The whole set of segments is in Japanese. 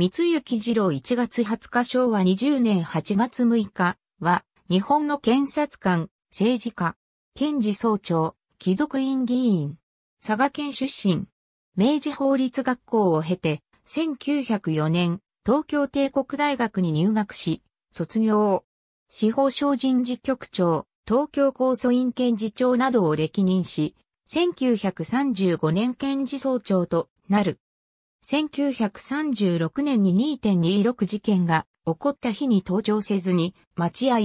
三幸次郎1月20日昭和20年8月6日は、日本の検察官、政治家、検事総長、貴族院議員、佐賀県出身、明治法律学校を経て、1904年、東京帝国大学に入学し、卒業。司法省人事局長、東京高訴院検事長などを歴任し、1935年検事総長となる。1936年に2.26事件が起こった日に登場せずに、待合、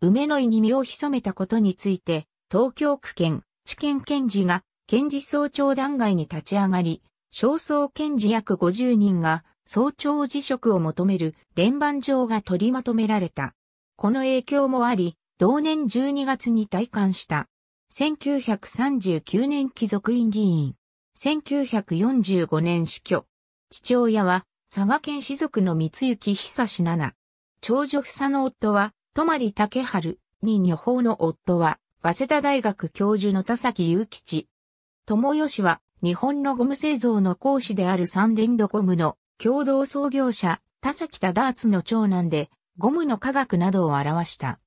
梅の井に身を潜めたことについて、東京区県、地検検事が、検事総長団外に立ち上がり、少総検事約50人が、総長辞職を求める連番状が取りまとめられた。この影響もあり、同年12月に退官した。1939年貴族院議員。1945年死去。父親は、佐賀県士族の三幸久志七。長女久の夫は、泊竹春、に女法の夫は、早稲田大学教授の田崎祐吉。友吉は、日本のゴム製造の講師である三電ドゴムの共同創業者、田崎田ダーツの長男で、ゴムの科学などを表した。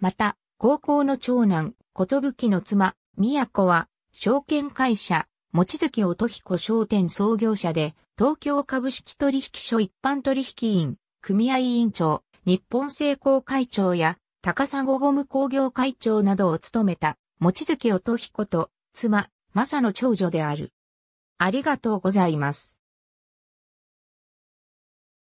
また、高校の長男、ことぶきの妻、宮子は、証券会社、望月乙彦商店創業者で、東京株式取引所一般取引員、組合委員長、日本製鋼会長や、高砂ゴム工業会長などを務めた、望月乙彦と、妻、正の長女である。ありがとうございます。